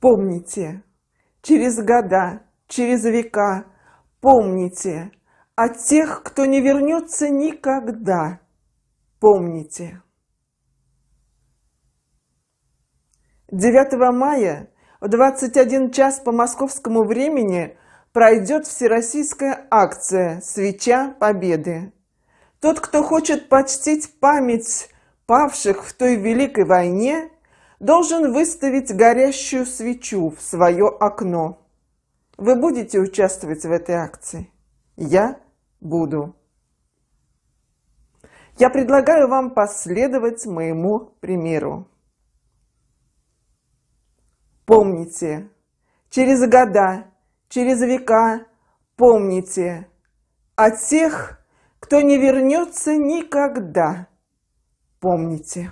Помните, через года, через века, помните о тех, кто не вернется никогда. Помните. 9 мая в 21 час по московскому времени пройдет всероссийская акция «Свеча Победы». Тот, кто хочет почтить память павших в той Великой войне, должен выставить горящую свечу в свое окно. Вы будете участвовать в этой акции? Я буду. Я предлагаю вам последовать моему примеру. Помните, через года, через века помните о тех, кто не вернется никогда. Помните.